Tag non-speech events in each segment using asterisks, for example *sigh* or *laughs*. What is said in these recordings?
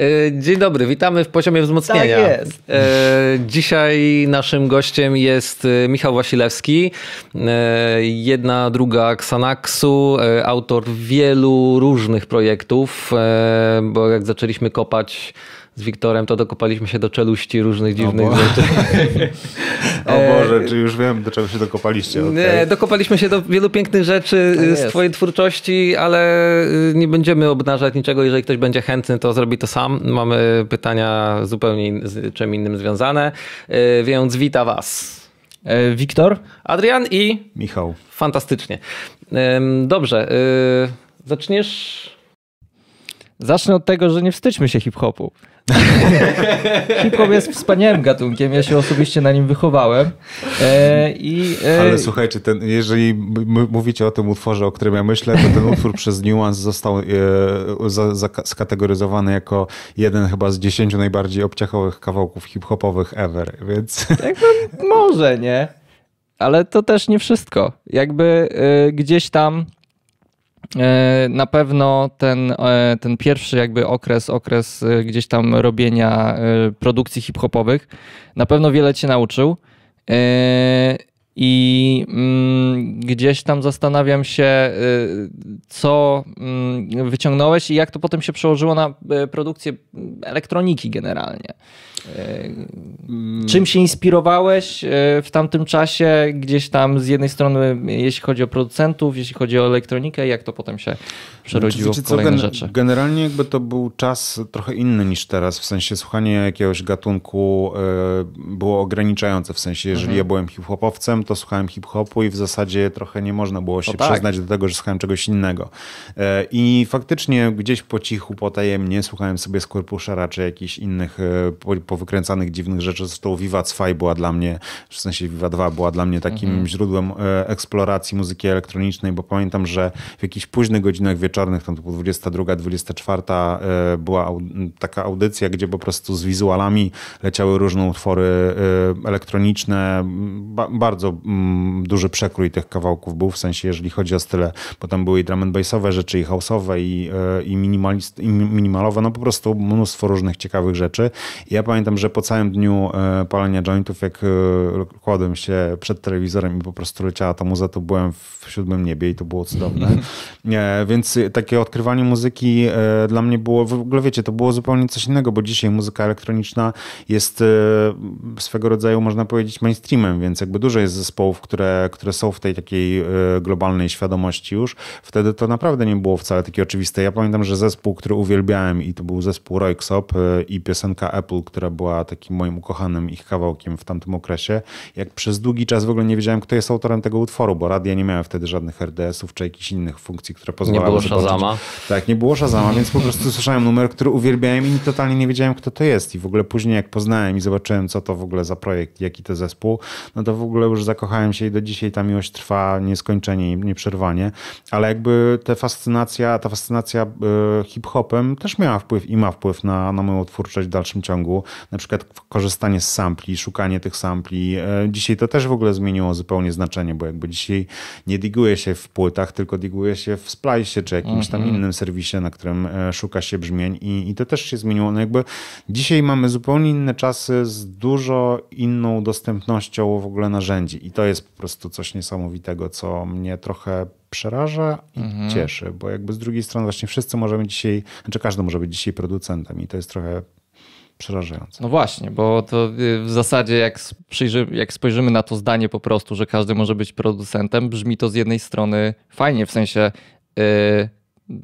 E, dzień dobry, witamy w poziomie wzmocnienia. Tak jest. E, dzisiaj naszym gościem jest e, Michał Wasilewski, jedna druga Xanaxu, autor wielu różnych projektów, bo jak zaczęliśmy kopać z Wiktorem, to dokopaliśmy się do czeluści różnych dziwnych *laughs* o rzeczy. o Boże, czy już wiem, do czego się dokopaliście. Okay. Nie, dokopaliśmy się do wielu pięknych rzeczy tak z twojej twórczości, ale y, nie będziemy obnażać niczego. Jeżeli ktoś będzie chętny, to zrobi to sam. Mamy pytania zupełnie z czym innym związane, e, więc wita was. E, Wiktor, Adrian i Michał. Fantastycznie. Dobrze, y, zaczniesz? Zacznę od tego, że nie wstydźmy się hip-hopu. Hip-hop *laughs* jest wspaniałym gatunkiem, ja się osobiście na nim wychowałem. E, i, e... Ale słuchajcie, ten, jeżeli mówicie o tym utworze, o którym ja myślę, to ten utwór *laughs* przez Nuance został e, za, za, skategoryzowany jako jeden chyba z dziesięciu najbardziej obciachowych kawałków hip-hopowych ever, więc... *laughs* Jakby może, nie? Ale to też nie wszystko. Jakby e, gdzieś tam E, na pewno ten, e, ten pierwszy jakby okres, okres e, gdzieś tam robienia produkcji hip-hopowych, na pewno wiele cię nauczył i mm, gdzieś tam zastanawiam się, y, co mm, wyciągnąłeś i jak to potem się przełożyło na y, produkcję elektroniki generalnie. Y, czym się inspirowałeś w tamtym czasie, gdzieś tam z jednej strony, jeśli chodzi o producentów, jeśli chodzi o elektronikę, jak to potem się przerodziło znaczy, w kolejne co, gen rzeczy. Generalnie jakby to był czas trochę inny niż teraz, w sensie słuchanie jakiegoś gatunku y, było ograniczające, w sensie jeżeli mhm. ja byłem hip-hopowcem, to słuchałem hip-hopu i w zasadzie trochę nie można było się tak. przyznać do tego, że słuchałem czegoś innego. Y, I faktycznie gdzieś po cichu, potajemnie słuchałem sobie Skorpusza raczej jakichś innych y, powykręcanych dziwnych rzeczy, zresztą Viva 2 była dla mnie, w sensie Viva 2 była dla mnie takim mhm. źródłem eksploracji muzyki elektronicznej, bo pamiętam, że w jakichś późnych godzinach wieczorem wieczornych, tam typu 22, 24 była taka audycja, gdzie po prostu z wizualami leciały różne utwory e, elektroniczne. Ba bardzo mm, duży przekrój tych kawałków był, w sensie jeżeli chodzi o style, potem były i drum and bassowe rzeczy, i house'owe, i, e, i, minimalist, i minimalowe, no po prostu mnóstwo różnych ciekawych rzeczy. I ja pamiętam, że po całym dniu e, palenia jointów, jak kładłem się przed telewizorem i po prostu leciała ta muza, to byłem w siódmym niebie i to było cudowne. *laughs* Więc takie odkrywanie muzyki e, dla mnie było, w ogóle wiecie, to było zupełnie coś innego, bo dzisiaj muzyka elektroniczna jest e, swego rodzaju, można powiedzieć, mainstreamem, więc jakby dużo jest zespołów, które, które są w tej takiej e, globalnej świadomości już. Wtedy to naprawdę nie było wcale takie oczywiste. Ja pamiętam, że zespół, który uwielbiałem i to był zespół Royksop i piosenka Apple, która była takim moim ukochanym ich kawałkiem w tamtym okresie. Jak przez długi czas w ogóle nie wiedziałem, kto jest autorem tego utworu, bo radia nie miałem wtedy żadnych RDS-ów czy jakichś innych funkcji, które pozwalały Shazama. Tak, nie było Shazama, więc po prostu słyszałem numer, który uwielbiałem i totalnie nie wiedziałem, kto to jest. I w ogóle później jak poznałem i zobaczyłem, co to w ogóle za projekt, jaki to zespół, no to w ogóle już zakochałem się i do dzisiaj ta miłość trwa nieskończenie i nieprzerwanie. Ale jakby ta fascynacja, ta fascynacja e, hip-hopem też miała wpływ i ma wpływ na, na moją twórczość w dalszym ciągu. Na przykład korzystanie z sampli, szukanie tych sampli. E, dzisiaj to też w ogóle zmieniło zupełnie znaczenie, bo jakby dzisiaj nie diguje się w płytach, tylko diguje się w splajsie czy jak jakimś tam mhm. innym serwisie, na którym e, szuka się brzmień i, i to też się zmieniło. No jakby dzisiaj mamy zupełnie inne czasy z dużo inną dostępnością w ogóle narzędzi i to jest po prostu coś niesamowitego, co mnie trochę przeraża i mhm. cieszy, bo jakby z drugiej strony właśnie wszyscy możemy dzisiaj, znaczy każdy może być dzisiaj producentem i to jest trochę przerażające. No właśnie, bo to y, w zasadzie jak, przyjrzy, jak spojrzymy na to zdanie po prostu, że każdy może być producentem, brzmi to z jednej strony fajnie, w sensie yy,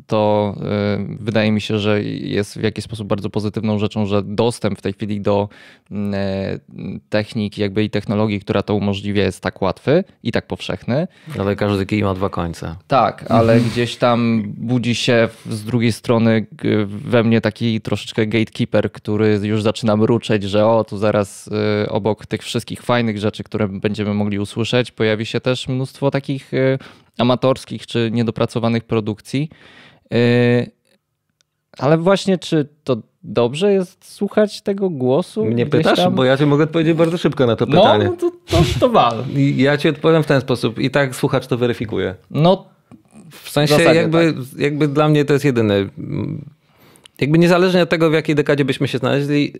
to y, wydaje mi się, że jest w jakiś sposób bardzo pozytywną rzeczą, że dostęp w tej chwili do y, techniki, jakby i technologii, która to umożliwia, jest tak łatwy i tak powszechny. Ale każdy kij ma dwa końce. Tak, ale *laughs* gdzieś tam budzi się z drugiej strony we mnie taki troszeczkę gatekeeper, który już zaczyna mruczeć, że o, tu zaraz y, obok tych wszystkich fajnych rzeczy, które będziemy mogli usłyszeć, pojawi się też mnóstwo takich amatorskich czy niedopracowanych produkcji. Yy, ale właśnie, czy to dobrze jest słuchać tego głosu? Mnie pytasz, tam? bo ja ci mogę odpowiedzieć bardzo szybko na to no, pytanie. No, to, to, to wal. *laughs* ja ci odpowiem w ten sposób. I tak słuchacz to weryfikuje. No, w sensie w zasadzie, jakby, tak. jakby dla mnie to jest jedyne. Jakby niezależnie od tego, w jakiej dekadzie byśmy się znaleźli, yy,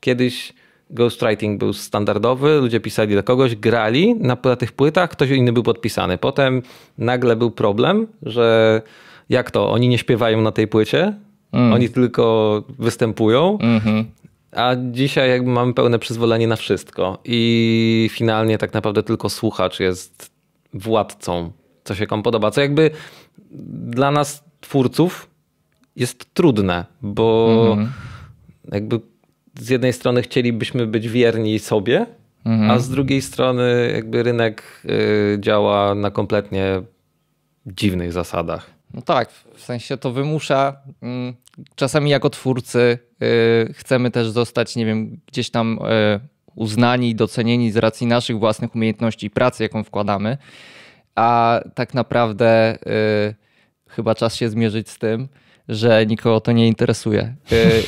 kiedyś ghostwriting był standardowy, ludzie pisali do kogoś, grali na tych płytach, ktoś inny był podpisany. Potem nagle był problem, że jak to, oni nie śpiewają na tej płycie, mm. oni tylko występują. Mm -hmm. A dzisiaj jakby mamy pełne przyzwolenie na wszystko i finalnie tak naprawdę tylko słuchacz jest władcą, co się komu podoba. Co jakby dla nas twórców jest trudne, bo mm -hmm. jakby z jednej strony chcielibyśmy być wierni sobie, mhm. a z drugiej strony jakby rynek y, działa na kompletnie dziwnych zasadach. No tak, w sensie to wymusza. Mm, czasami jako twórcy y, chcemy też zostać, nie wiem, gdzieś tam y, uznani i docenieni z racji naszych własnych umiejętności i pracy, jaką wkładamy. A tak naprawdę chyba czas się zmierzyć z tym, że nikogo to nie interesuje. Y,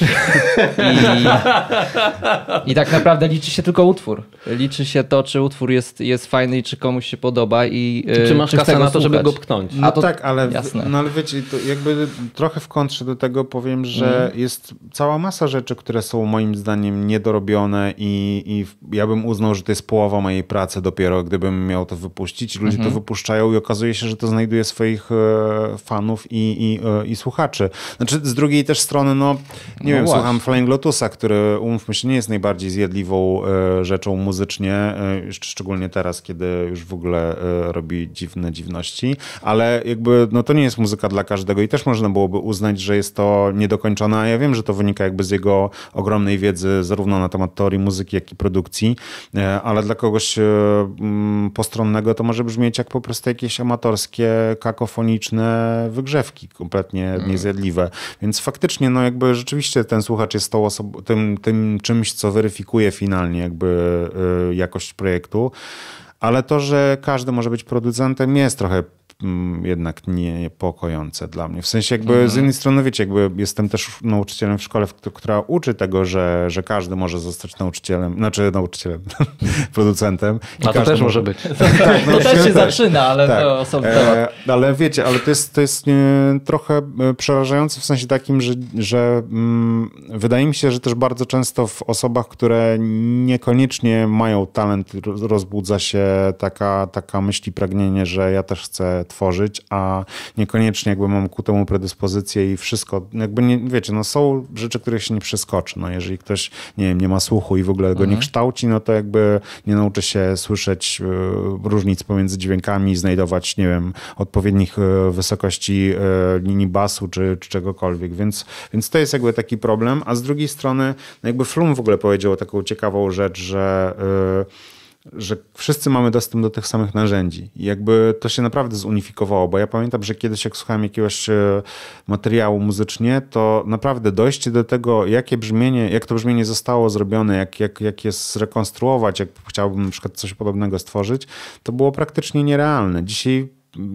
I, I, tak naprawdę liczy się tylko utwór. Liczy się to, czy utwór jest, jest fajny i czy komuś się podoba i y, czy masz kasę na to, słuchać. żeby go pknąć. No A to, tak, ale, jasne. No ale wiecie, jakby trochę w kontrze do tego powiem, że mm. jest cała masa rzeczy, które są moim zdaniem niedorobione i, i ja bym uznał, że to jest połowa mojej pracy dopiero, gdybym miał to wypuścić. Ludzie mm -hmm. to mhm. wypuszczają i okazuje się, że to znajduje swoich e, fanów i, i, e, i słuchaczy rzeczy. Znaczy, z drugiej też strony, no, nie no wiem, właśnie. słucham Flying Lotusa, który, umówmy się, nie jest najbardziej zjedliwą e, rzeczą muzycznie, e, szczególnie teraz, kiedy już w ogóle e, robi dziwne dziwności, ale jakby, no to nie jest muzyka dla każdego i też można byłoby uznać, że jest to niedokończone, ja wiem, że to wynika jakby z jego ogromnej wiedzy, zarówno na temat teorii muzyki, jak i produkcji, e, ale dla kogoś e, postronnego to może brzmieć jak po prostu jakieś amatorskie, kakofoniczne wygrzewki, kompletnie mm. niezjedliwe. Więc faktycznie, no jakby rzeczywiście ten słuchacz jest tą osobą, tym, tym czymś, co weryfikuje finalnie jakby y, jakość projektu. Ale to, że każdy może być producentem, jest trochę Mm, jednak niepokojące dla mnie. W sensie jakby mhm. z jednej strony, wiecie, jakby jestem też nauczycielem w szkole, która uczy tego, że, że każdy może zostać nauczycielem, znaczy nauczycielem, *laughs* producentem. A to też może być. *laughs* Tak, no to też się tak. zaczyna, ale tak. to osobno. E, ale wiecie, ale to jest, to jest e, trochę e, przerażające w sensie takim, że, że mm, wydaje mi się, że też bardzo często w osobach, które niekoniecznie mają talent, rozbudza się taka, taka myśl i pragnienie, że ja też chcę tworzyć, a niekoniecznie jakby mam ku temu predyspozycję i wszystko, jakby nie, wiecie, no są rzeczy, których się nie przeskoczy. No jeżeli ktoś, nie wiem, nie ma słuchu i w ogóle go mhm. nie kształci, no to jakby nie nauczy się słyszeć e, różnic pomiędzy dźwiękami, znajdować, nie wiem, odpowiednich e, wysokości e, linii basu czy, czy czegokolwiek, więc, więc to jest jakby taki problem, a z drugiej strony no jakby Flum w ogóle powiedział taką ciekawą rzecz, że że wszyscy mamy dostęp do tych samych narzędzi. I jakby to się naprawdę zunifikowało, bo ja pamiętam, że kiedyś jak słuchałem jakiegoś e, materiału muzycznie, to naprawdę dojście do tego, jakie brzmienie, jak to brzmienie zostało zrobione, jak, jak, jak je zrekonstruować, jak chciałbym na przykład coś podobnego stworzyć, to było praktycznie nierealne. Dzisiaj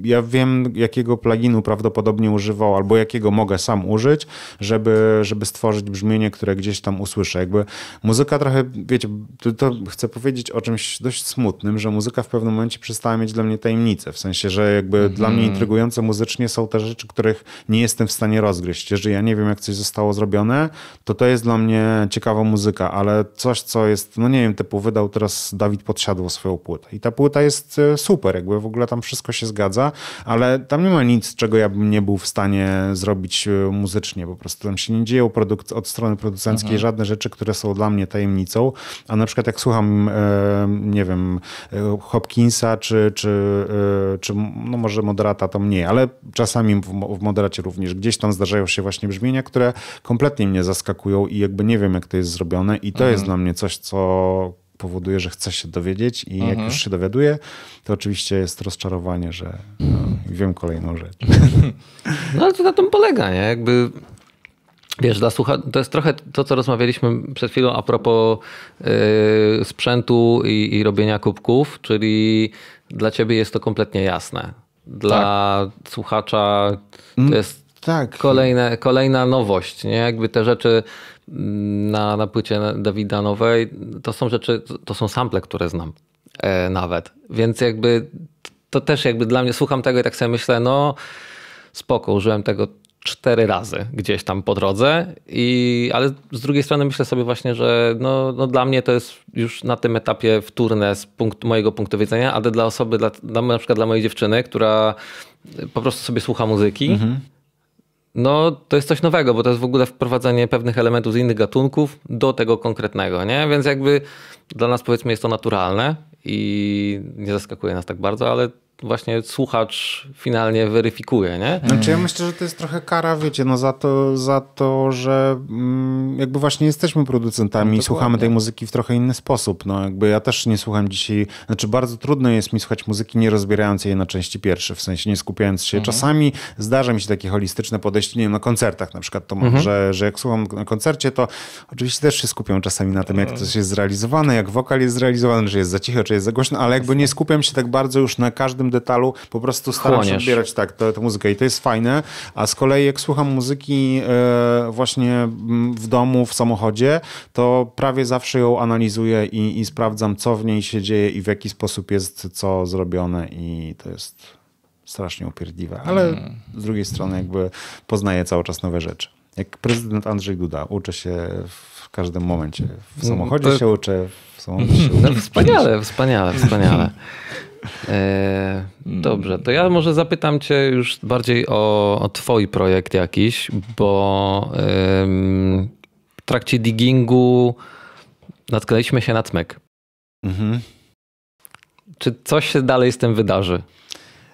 ja wiem, jakiego pluginu prawdopodobnie używał, albo jakiego mogę sam użyć, żeby, żeby stworzyć brzmienie, które gdzieś tam usłyszę. Jakby muzyka trochę, wiecie, to, to chcę powiedzieć o czymś dość smutnym, że muzyka w pewnym momencie przestała mieć dla mnie tajemnicę. W sensie, że jakby mm -hmm. dla mnie intrygujące muzycznie są te rzeczy, których nie jestem w stanie rozgryźć. Jeżeli ja nie wiem, jak coś zostało zrobione, to to jest dla mnie ciekawa muzyka, ale coś, co jest, no nie wiem, typu wydał teraz Dawid Podsiadło swoją płytę. I ta płyta jest e, super, jakby w ogóle tam wszystko się zgadza przeszkadza, ale tam nie ma nic, czego ja bym nie był w stanie zrobić e, muzycznie. Po prostu tam się nie dzieją produk- od strony producenckiej mhm. żadne rzeczy, które są dla mnie tajemnicą. A na przykład jak słucham, e, nie wiem, e, Hopkinsa czy, czy, czy no może Moderata to mniej, ale czasami w Moderacie również gdzieś tam zdarzają się właśnie brzmienia, które kompletnie mnie zaskakują i jakby nie wiem, jak to jest zrobione i to mhm. jest dla mnie coś, co powoduje, że chce się dowiedzieć i mhm. jak już się dowiaduje, to oczywiście jest rozczarowanie, że no, wiem kolejną rzecz. *laughs* No ale to na tym polega, nie? Jakby Wiesz, dla słucha to jest trochę to, co rozmawialiśmy przed chwilą a propos yy, sprzętu i, i, robienia kubków, czyli dla ciebie jest to kompletnie jasne. Dla tak. słuchacza to mm. jest tak. Kolejne, kolejna nowość, nie? Jakby te rzeczy mm, na, na płycie Dawida Nowej, to są rzeczy, to są sample, które znam e, nawet. Więc jakby to też jakby dla mnie, słucham tego i tak sobie myślę, no spoko, użyłem tego cztery razy gdzieś tam po drodze, i, ale z drugiej strony myślę sobie właśnie, że no, no dla mnie to jest już na tym etapie wtórne z punktu, mojego punktu widzenia, ale dla osoby, dla, na przykład dla mojej dziewczyny, która po prostu sobie słucha muzyki, mhm no to jest coś nowego, bo to jest w ogóle wprowadzenie pewnych elementów z innych gatunków do tego konkretnego, nie? Więc jakby dla nas powiedzmy jest to naturalne i nie zaskakuje nas tak bardzo, ale właśnie słuchacz finalnie weryfikuje, nie? Znaczy ja myślę, że to jest trochę kara, wiecie, no za to, za to że mm, jakby właśnie jesteśmy producentami no, i słuchamy tej muzyki w trochę inny sposób. No jakby ja też nie słucham dzisiaj, znaczy bardzo trudno jest mi słuchać muzyki nie rozbierając jej na części pierwsze, w sensie nie skupiając się. Mhm. Czasami zdarza mi się takie holistyczne podejście, nie wiem, na koncertach na przykład to może, mhm. że, że jak słucham na koncercie, to oczywiście też się skupiam czasami na tym, jak coś jest zrealizowane, jak wokal jest zrealizowany, czy jest za cicho, czy jest za głośno, ale jakby nie skupiam się tak bardzo już na każdym detalu po prostu staram się odbierać tak, tę, tę muzykę i to jest fajne, a z kolei jak słucham muzyki e, właśnie mm, w domu, w samochodzie, to prawie zawsze ją analizuję i, i sprawdzam, co w niej się dzieje i w jaki sposób jest co zrobione i to jest strasznie upierdliwe, ale mm. z drugiej strony jakby poznaję cały czas nowe rzeczy. Jak prezydent Andrzej Duda, uczy się w każdym momencie. W mm, samochodzie to... się uczę, w samochodzie *laughs* się no uczę. No, wspaniale, wspaniale, wspaniale. Eee, hmm. Dobrze, to ja może zapytam Cię już bardziej o, o Twój projekt jakiś, bo w trakcie diggingu natknęliśmy się na e cmek. Mhm. Czy coś się dalej z tym wydarzy?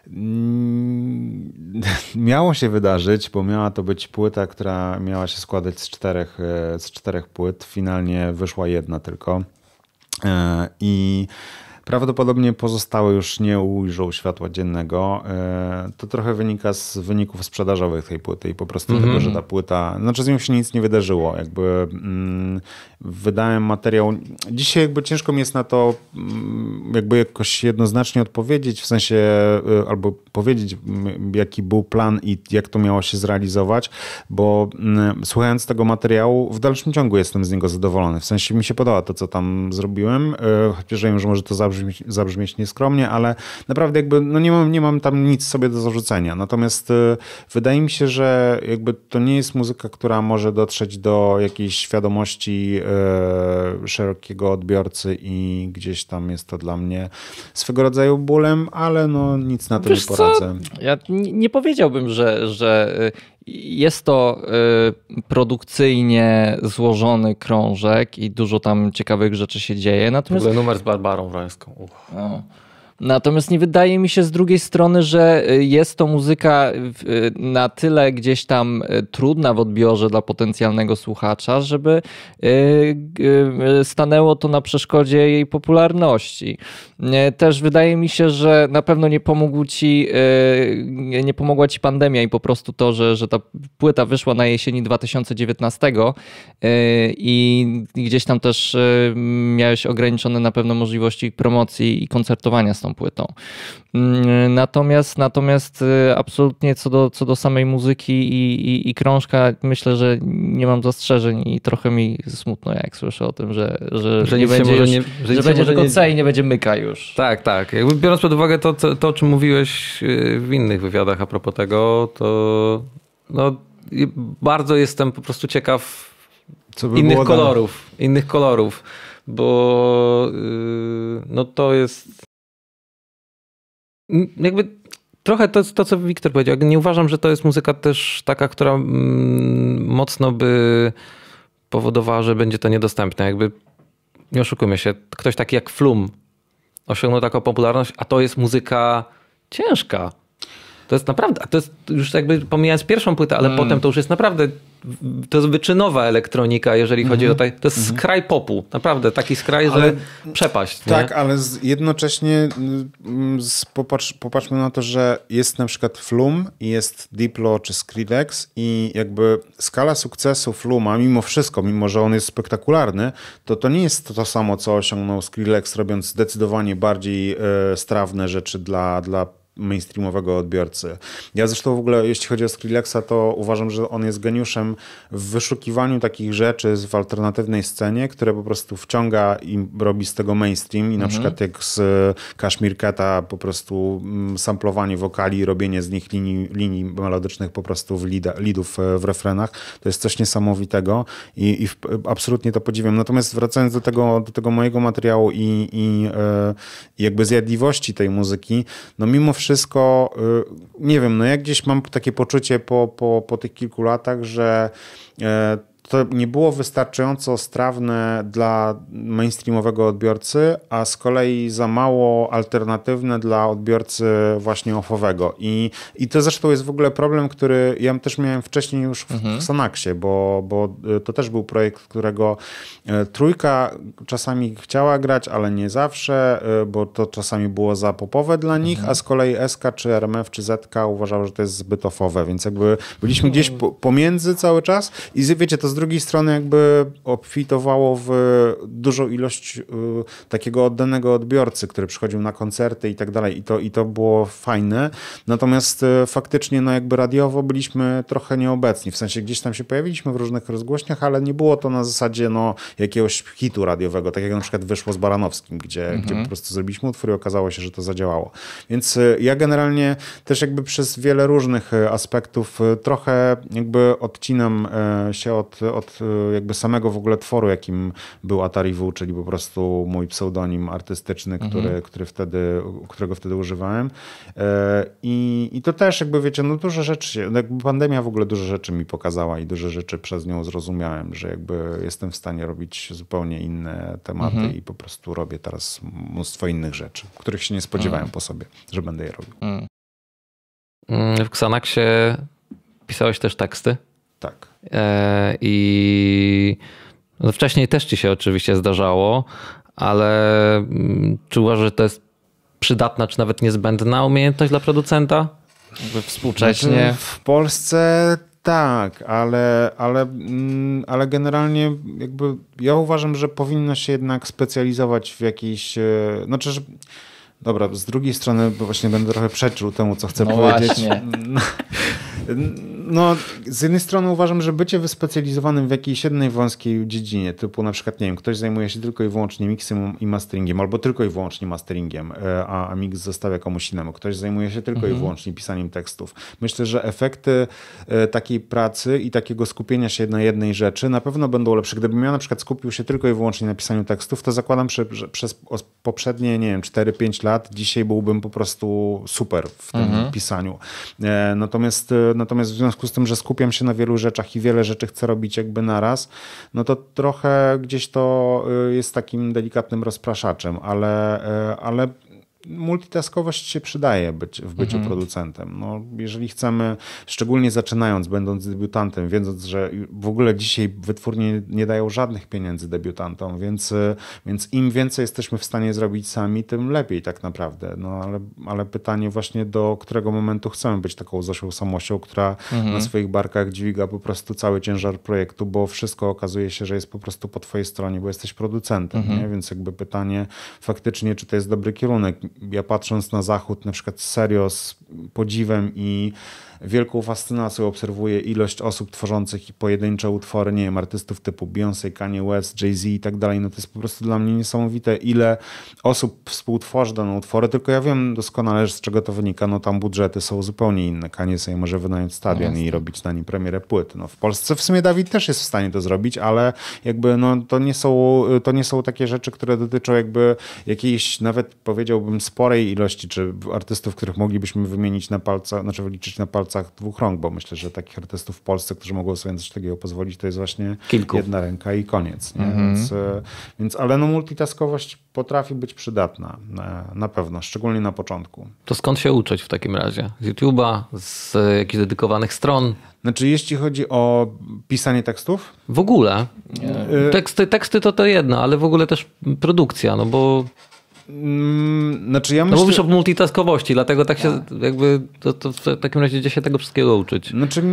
Mm, *laughs* miało się wydarzyć, bo miała to być płyta, która miała się składać z czterech, e, z czterech płyt. Finalnie wyszła jedna tylko. E, I prawdopodobnie pozostałe już nie ujrzą światła dziennego. E, to trochę wynika z wyników sprzedażowych tej płyty i po prostu mm -hmm. tego, że ta płyta, znaczy z nią się nic nie wydarzyło. Jakby mm, wydałem materiał, dzisiaj jakby ciężko mi jest na to mm, jakby jakoś jednoznacznie odpowiedzieć, w sensie e, albo powiedzieć, jaki był plan i jak to miało się zrealizować, bo słuchając tego materiału, w dalszym ciągu jestem z niego zadowolony. W sensie mi się podoba to, co tam zrobiłem, e, chociaż wiem, że może to zabrzmieć, zabrzmieć nieskromnie, ale naprawdę jakby no nie, mam, nie mam tam nic sobie do zarzucenia. Natomiast e, wydaje mi się, że jakby to nie jest muzyka, która może dotrzeć do jakiejś świadomości e, szerokiego odbiorcy i gdzieś tam jest to dla mnie swego rodzaju bólem, ale no nic na to Wiesz nie poradzę. Co? Ja nie powiedziałbym, że, że y, jest to y, produkcyjnie złożony krążek i dużo tam ciekawych rzeczy się dzieje. Natomiast... W numer z Barbarą Wrońską. Uch. No. Natomiast nie wydaje mi się z drugiej strony, że e, jest to muzyka e, e, na tyle gdzieś tam trudna w odbiorze dla potencjalnego słuchacza, żeby stanęło to na przeszkodzie jej popularności. Też wydaje mi się, że na pewno nie pomógł ci, nie pomogła ci pandemia i po prostu to, że, że ta płyta wyszła na jesieni 2019 i gdzieś tam też miałeś ograniczone na pewno możliwości promocji i koncertowania z tą płytą. Mm, natomiast, natomiast y, absolutnie co do, co do samej muzyki i, i, i krążka, myślę, że nie mam zastrzeżeń i trochę mi smutno, jak słyszę o tym, że, że, że nie będzie, już, nie, że, że będzie tylko nie... C i nie będzie myka już. Tak, tak. Jakby biorąc pod uwagę to, to, to o czym mówiłeś y, w innych wywiadach a propos tego, to no, bardzo jestem po prostu ciekaw by innych kolorów. Innych kolorów, bo yy, no to jest jakby trochę to, to, co Wiktor powiedział. Nie uważam, że to jest muzyka też taka, która mm, mocno by powodowała, że będzie to niedostępne. Jakby, nie oszukujmy się, ktoś taki jak Flum osiągnął taką popularność, a to jest muzyka ciężka. To jest naprawdę, to jest już jakby pomijając pierwszą płytę, ale mm. potem to już jest naprawdę to jest wyczynowa elektronika, jeżeli mm -hmm. chodzi mhm. o taj, to jest mm -hmm. skraj popu, naprawdę taki skraj, ale, że przepaść. Tak, nie? ale z, jednocześnie y, mm, z, popatrz, popatrzmy na to, że jest na przykład Flum, jest Diplo czy Skrillex i jakby skala sukcesu Fluma, mimo wszystko, mimo że on jest spektakularny, to to nie jest to, to samo, co osiągnął Skrillex, robiąc zdecydowanie bardziej y, strawne rzeczy dla, dla mainstreamowego odbiorcy. Ja zresztą w ogóle, jeśli chodzi o Skrillexa, to uważam, że on jest geniuszem w wyszukiwaniu takich rzeczy w alternatywnej scenie, które po prostu wciąga i robi z tego mainstream i na mhm. przykład jak z e, Kashmir Kata po prostu mm, samplowanie wokali, robienie z nich linii, linii melodycznych po prostu w lida, lidów e, w refrenach, to jest coś niesamowitego i, i w, absolutnie to podziwiam. Natomiast wracając do tego, do tego mojego materiału i, i, i e, jakby zjadliwości tej muzyki, no mimo wszystko wszystko, y, nie wiem, no ja gdzieś mam takie poczucie po, po, po tych kilku latach, że e, to nie było wystarczająco strawne dla mainstreamowego odbiorcy, a z kolei za mało alternatywne dla odbiorcy właśnie offowego. I, i to zresztą jest w ogóle problem, który ja też miałem wcześniej już w, mhm. w Sonaxie, bo, bo e, to też był projekt, którego e, trójka czasami chciała grać, ale nie zawsze, e, bo to czasami było za popowe dla mhm. nich, mhm. a z kolei SK czy RMF czy ZK uważały, że to jest zbyt offowe, więc jakby byliśmy gdzieś no. po, pomiędzy cały czas i wiecie, to z drugiej strony jakby obfitowało w dużą ilość y, takiego oddanego odbiorcy, który przychodził na koncerty i tak dalej. I to, i to było fajne. Natomiast y, faktycznie no jakby radiowo byliśmy trochę nieobecni. W sensie gdzieś tam się pojawiliśmy w różnych rozgłośniach, ale nie było to na zasadzie no, jakiegoś hitu radiowego, tak jak na przykład wyszło z Baranowskim, gdzie, mhm. gdzie po prostu zrobiliśmy utwór i okazało się, że to zadziałało. Więc y, ja generalnie też jakby przez wiele różnych aspektów trochę jakby odcinam się od od e, jakby samego w ogóle tworu, jakim był Atari W, czyli po prostu mój pseudonim artystyczny, mhm. który, mhm. który wtedy, którego wtedy używałem. E, I, I to też jakby wiecie, no dużo rzeczy, no jakby pandemia w ogóle dużo rzeczy mi pokazała i dużo rzeczy przez nią zrozumiałem, że jakby jestem w stanie robić zupełnie inne tematy mhm. i po prostu robię teraz mnóstwo innych rzeczy, których się nie spodziewałem mhm. po sobie, że będę je robił. Mhm. Mm, w Xanaxie pisałeś też teksty? Tak. E, I no, wcześniej też ci się oczywiście zdarzało, ale mm, czy uważasz, że to jest przydatna, czy nawet niezbędna umiejętność dla producenta? Współcześnie. Znaczy, w Polsce tak, ale, ale, mm, ale generalnie jakby ja uważam, że powinno się jednak specjalizować w jakiejś. E, znaczy, że. Dobra, z drugiej strony, bo właśnie będę trochę przeczył temu, co chcę no powiedzieć. Właśnie. Mm, no. No, z jednej strony uważam, że bycie wyspecjalizowanym w jakiejś jednej wąskiej dziedzinie, typu na przykład, nie wiem, ktoś zajmuje się tylko i wyłącznie miksem i masteringiem, albo tylko i wyłącznie masteringiem, e, a, a mix zostawia komuś innemu. Ktoś zajmuje się tylko mhm. i wyłącznie pisaniem tekstów. Myślę, że efekty e, takiej pracy i takiego skupienia się na jednej rzeczy na pewno będą lepsze. Gdybym ja na przykład skupił się tylko i wyłącznie na pisaniu tekstów, to zakładam, że przez poprzednie, nie wiem, 4-5 lat dzisiaj byłbym po prostu super w tym mhm. pisaniu. E, natomiast natomiast w związku z tym, że skupiam się na wielu rzeczach i wiele rzeczy chcę robić jakby naraz, no to trochę gdzieś to y, jest takim delikatnym rozpraszaczem, ale, y, ale multitaskowość się przydaje być, w byciu mhm. producentem. No, jeżeli chcemy, szczególnie zaczynając, będąc debiutantem, wiedząc, że w ogóle dzisiaj wytwórnie nie dają żadnych pieniędzy debiutantom, więc, więc im więcej jesteśmy w stanie zrobić sami, tym lepiej tak naprawdę. No, ale, ale pytanie właśnie do którego momentu chcemy być taką Zosią Samością, która mhm. na swoich barkach dźwiga po prostu cały ciężar projektu, bo wszystko okazuje się, że jest po prostu po twojej stronie, bo jesteś producentem, mhm. nie? więc jakby pytanie faktycznie, czy to jest dobry kierunek ja patrząc na Zachód, na przykład serio z podziwem i Wielką fascynacją obserwuję ilość osób tworzących pojedyncze utwory, nie wiem, artystów typu Beyoncé, Kanye West, Jay-Z i tak dalej. No to jest po prostu dla mnie niesamowite, ile osób współtworzy dane utwory, tylko ja wiem doskonale, z czego to wynika. No tam budżety są zupełnie inne. Kanye sobie może wynająć stadion no i robić na nim premierę płyt. No w Polsce w sumie Dawid też jest w stanie to zrobić, ale jakby no to nie są, to nie są takie rzeczy, które dotyczą jakby jakiejś nawet powiedziałbym sporej ilości, czy artystów, których moglibyśmy wymienić na palcach, znaczy wyliczyć na palcach palcach dwóch rąk, bo myślę, że takich artystów w Polsce, którzy mogą sobie coś takiego pozwolić, to jest właśnie Kilku. jedna ręka i koniec. Nie? Mhm. Więc, e, więc, ale no multitaskowość potrafi być przydatna e, na pewno, szczególnie na początku. To skąd się uczyć w takim razie? Z YouTube'a, z jakichś dedykowanych stron? Znaczy, jeśli chodzi o pisanie tekstów? W ogóle. Teksty, teksty to to jedno, ale w ogóle też produkcja, no bo Mm, znaczy ja myślę... No mówisz o multitaskowości, dlatego tak się tak. jakby to, to, w takim razie gdzie się tego wszystkiego uczyć? Znaczy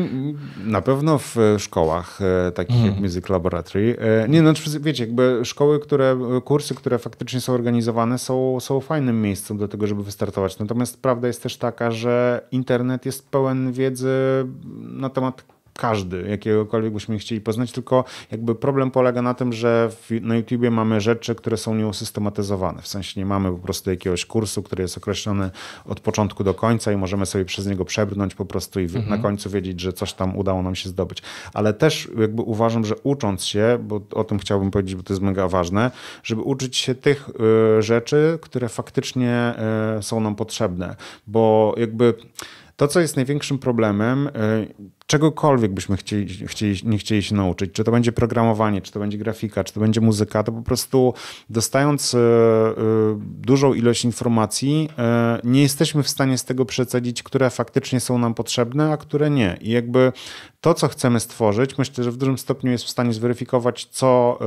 na pewno w e, szkołach e, takich hmm. jak Music Laboratory. E, nie, znaczy wiecie, jakby szkoły, które, kursy, które faktycznie są organizowane są, są fajnym miejscem do tego, żeby wystartować. Natomiast prawda jest też taka, że internet jest pełen wiedzy na temat każdy, jakiegokolwiek byśmy chcieli poznać, tylko jakby problem polega na tym, że w, na YouTubie mamy rzeczy, które są nieusystematyzowane. W sensie nie mamy po prostu jakiegoś kursu, który jest określony od początku do końca i możemy sobie przez niego przebrnąć po prostu i mhm. na końcu wiedzieć, że coś tam udało nam się zdobyć. Ale też jakby uważam, że ucząc się, bo o tym chciałbym powiedzieć, bo to jest mega ważne, żeby uczyć się tych y, rzeczy, które faktycznie y, są nam potrzebne. Bo jakby to, co jest największym problemem, y, czegokolwiek byśmy chcieli, chcieli, nie chcieli się nauczyć, czy to będzie programowanie, czy to będzie grafika, czy to będzie muzyka, to po prostu dostając e, e, dużą ilość informacji, e, nie jesteśmy w stanie z tego przecedzić, które faktycznie są nam potrzebne, a które nie. I jakby to, co chcemy stworzyć, myślę, że w dużym stopniu jest w stanie zweryfikować, co,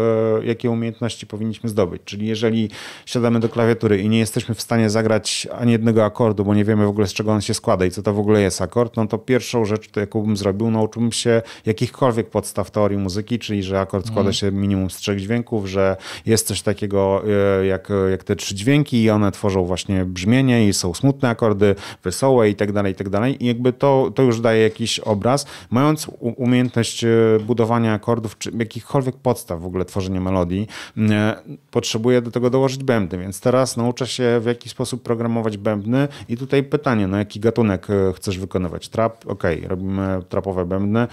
jakie umiejętności powinniśmy zdobyć. Czyli jeżeli siadamy do klawiatury i nie jesteśmy w stanie zagrać ani jednego akordu, bo nie wiemy w ogóle z czego on się składa i co to w ogóle jest akord, no to pierwszą rzecz, jaką bym zrobił, zrobił, nauczyłbym się jakichkolwiek podstaw teorii muzyki, czyli że akord składa mhm. się minimum z trzech dźwięków, że jest coś takiego e, jak, jak te trzy dźwięki i one tworzą właśnie brzmienie i są smutne akordy, wesołe i tak dalej, i tak dalej. I jakby to, to już daje jakiś obraz. Mając umiejętność e, budowania akordów, czy jakichkolwiek podstaw w ogóle tworzenia melodii, e, potrzebuję do tego dołożyć bębny, więc teraz nauczę się w jaki sposób programować bębny i tutaj pytanie, no jaki gatunek chcesz wykonywać? Trap? Okej, okay, robimy trap trapowe bębny,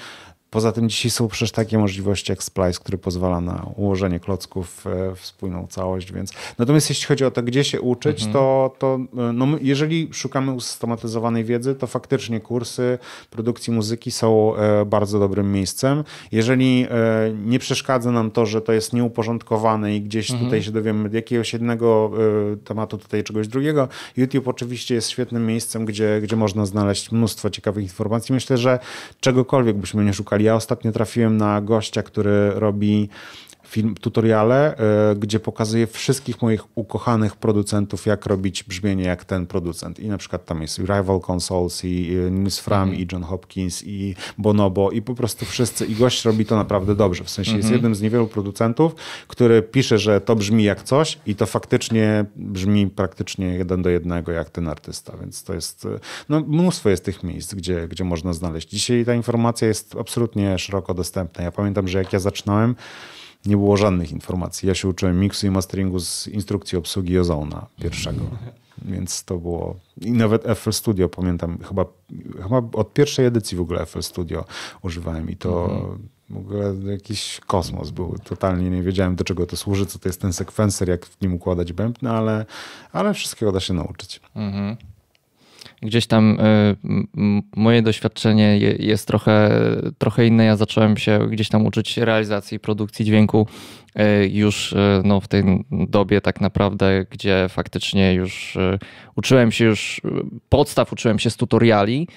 Poza tym dzisiaj są przecież takie możliwości jak splice, który pozwala na ułożenie klocków e, w spójną całość, więc natomiast jeśli chodzi o to, gdzie się uczyć, mhm. to, to e, no, jeżeli szukamy usystematyzowanej wiedzy, to faktycznie kursy produkcji muzyki są e, bardzo dobrym miejscem. Jeżeli nie przeszkadza nam to, że to jest nieuporządkowane i gdzieś mhm. tutaj się dowiemy jakiegoś jednego tematu, tutaj czegoś drugiego, YouTube oczywiście jest świetnym miejscem, gdzie, gdzie można znaleźć mnóstwo ciekawych informacji. Myślę, że czegokolwiek byśmy nie szukali ja ostatnio trafiłem na gościa, który robi film, tutoriale, e, gdzie pokazuję wszystkich moich ukochanych producentów, jak robić brzmienie jak ten producent. I na przykład tam jest Rival Consoles i Nils Fram mm -hmm. i John Hopkins i Bonobo i po prostu wszyscy. I gość robi to naprawdę dobrze. W sensie mm -hmm. jest mhm. jednym z niewielu producentów, który pisze, że to brzmi jak coś i to faktycznie brzmi praktycznie jeden do jednego jak ten artysta. Więc to jest, e, no mnóstwo jest tych miejsc, gdzie, gdzie można znaleźć. Dzisiaj ta informacja jest absolutnie szeroko dostępna. Ja pamiętam, że jak ja zaczynałem, nie było żadnych informacji. Ja się uczyłem miksu i masteringu z instrukcji obsługi Ozona pierwszego. Więc to było. I nawet FL Studio pamiętam, chyba, chyba od pierwszej edycji w ogóle FL Studio używałem i to mhm. w ogóle jakiś kosmos był. Totalnie nie wiedziałem, do czego to służy, co to jest ten sekwenser, jak w nim układać bębny, ale, ale wszystkiego da się nauczyć. Mhm gdzieś tam e, moje doświadczenie jest trochę, trochę inne. Ja zacząłem się gdzieś tam uczyć realizacji, produkcji dźwięku e, już e, no, w tej dobie tak naprawdę, gdzie faktycznie już uczyłem się już podstaw, uczyłem się z tutoriali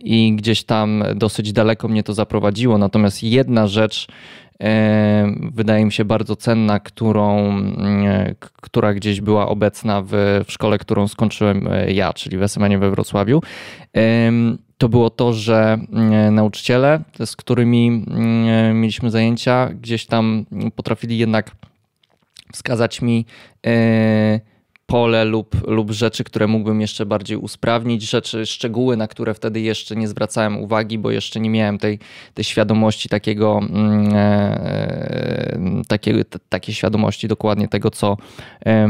i gdzieś tam dosyć daleko mnie to zaprowadziło. Natomiast jedna rzecz, wydaje mi się bardzo cenna, którą, mm, e, która gdzieś była obecna w, w szkole, którą skończyłem e, ja, czyli w Esemenie we Wrocławiu. To było to, że mm, e, nauczyciele, z którymi mm, mieliśmy zajęcia, gdzieś tam potrafili jednak wskazać mi pole lub, lub rzeczy, które mógłbym jeszcze bardziej usprawnić, rzeczy, szczegóły, na które wtedy jeszcze nie zwracałem uwagi, bo jeszcze nie miałem tej, tej świadomości takiego, mm, e, e, takiej, takiej świadomości dokładnie tego, co. E,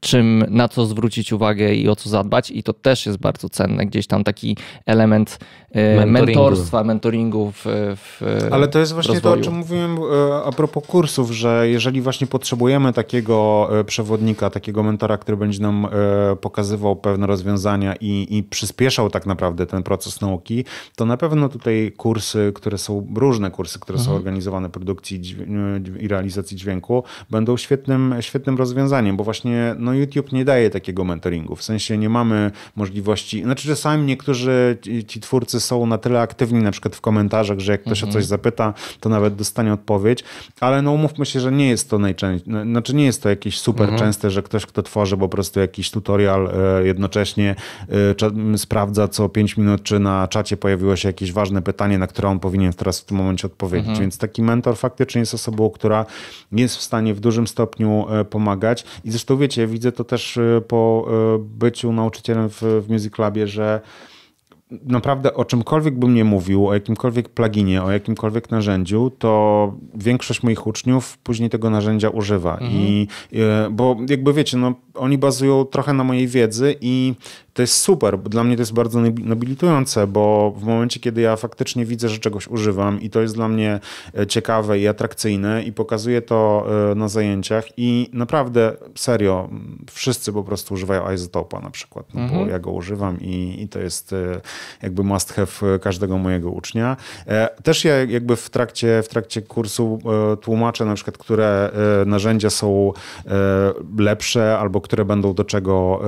czym, na co zwrócić uwagę i o co zadbać i to też jest bardzo cenne. Gdzieś tam taki element e, mentoringu. mentorstwa, mentoringu w, w Ale to jest właśnie rozwoju. to, o czym mówiłem e, a propos kursów, że jeżeli właśnie potrzebujemy takiego e, przewodnika, takiego mentora, który będzie nam pokazywał pewne rozwiązania i, i przyspieszał tak naprawdę ten proces nauki, to na pewno tutaj kursy, które są, różne kursy, które mhm. są organizowane produkcji i realizacji dźwięku, będą świetnym, świetnym rozwiązaniem, bo właśnie no YouTube nie daje takiego mentoringu. W sensie nie mamy możliwości. Znaczy, że sami niektórzy ci twórcy są na tyle aktywni, na przykład w komentarzach, że jak ktoś mhm. o coś zapyta, to nawet dostanie odpowiedź, ale no umówmy się, że nie jest to najczęściej, no, znaczy nie jest to jakieś super mhm. częste, że ktoś, kto tworzy po prostu jakiś tutorial e, jednocześnie e, sprawdza co 5 minut, czy na czacie pojawiło się jakieś ważne pytanie, na które on powinien teraz w tym momencie odpowiedzieć. Mhm. Więc taki mentor faktycznie jest osobą, która jest w stanie w dużym stopniu e, pomagać. I zresztą wiecie, widzę to też y, po y, byciu nauczycielem w, w Music Labie, że naprawdę o czymkolwiek bym nie mówił, o jakimkolwiek pluginie, o jakimkolwiek narzędziu, to większość moich uczniów później tego narzędzia używa. Mhm. I, y, bo jakby wiecie, no, oni bazują trochę na mojej wiedzy i to jest super, bo dla mnie to jest bardzo nobilitujące, bo w momencie, kiedy ja faktycznie widzę, że czegoś używam i to jest dla mnie e, ciekawe i atrakcyjne i pokazuję to e, na zajęciach i naprawdę serio, wszyscy po prostu używają izotopa na przykład, no mhm. bo ja go używam i, i to jest e, jakby must have każdego mojego ucznia. Też ja jakby w trakcie, w trakcie kursu tłumaczę na przykład, które narzędzia są lepsze albo które będą do czego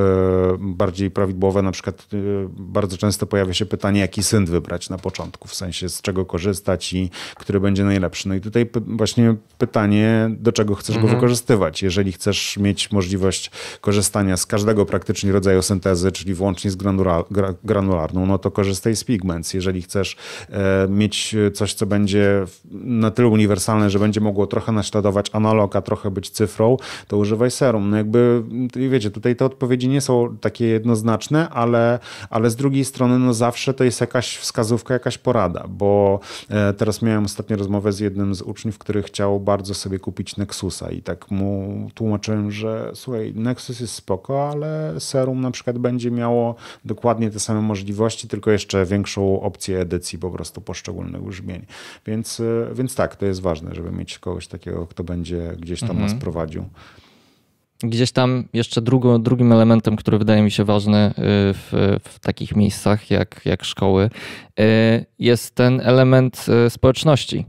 bardziej prawidłowe służbowe, na przykład y, bardzo często pojawia się pytanie, jaki synt wybrać na początku, w sensie z czego korzystać i który będzie najlepszy. No i tutaj właśnie pytanie, do czego chcesz mhm. go wykorzystywać. Jeżeli chcesz mieć możliwość korzystania z każdego praktycznie rodzaju syntezy, czyli włącznie z granularną, no to korzystaj z Pigments. Jeżeli chcesz e, mieć coś, co będzie na tyle uniwersalne, że będzie mogło trochę naśladować analog, a trochę być cyfrą, to używaj serum. No jakby, wiecie, tutaj te odpowiedzi nie są takie jednoznaczne, jednoznaczne, ale, ale z drugiej strony no zawsze to jest jakaś wskazówka, jakaś porada, bo e, teraz miałem ostatnio rozmowę z jednym z uczniów, który chciał bardzo sobie kupić Nexusa i tak mu tłumaczyłem, że słuchaj, Nexus jest spoko, ale serum na przykład będzie miało dokładnie te same możliwości, tylko jeszcze większą opcję edycji po prostu poszczególnych brzmień. Więc, e, więc tak, to jest ważne, żeby mieć kogoś takiego, kto będzie gdzieś tam mhm. nas prowadził. Gdzieś tam jeszcze drugim elementem, który wydaje mi się ważny y, w, w takich miejscach jak, jak szkoły, y, jest ten element y, społeczności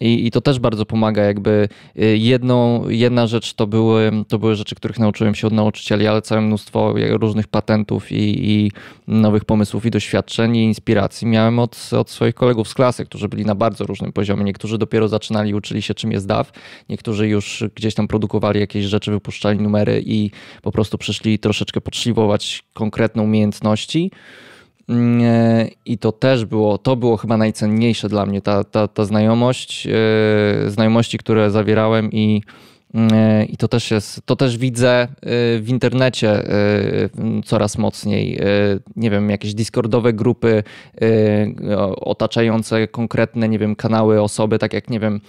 i, I, to też bardzo pomaga, jakby y, jedną, jedna rzecz to były, to były rzeczy, których nauczyłem się od nauczycieli, ale całe mnóstwo różnych patentów i, i nowych pomysłów i doświadczeń i inspiracji miałem od, od, swoich kolegów z klasy, którzy byli na bardzo różnym poziomie. Niektórzy dopiero zaczynali, uczyli się czym jest DAW, niektórzy już gdzieś tam produkowali jakieś rzeczy, wypuszczali numery i po prostu przyszli troszeczkę potrzebować konkretne umiejętności. Mm, e, I to też było, to było chyba najcenniejsze dla mnie, ta, ta, ta znajomość, e, znajomości, które zawierałem i, mm, e, i to też jest, to też widzę w internecie coraz mocniej. Nie wiem, jakieś Discordowe grupy otaczające konkretne, nie wiem, kanały, osoby, tak jak nie wiem,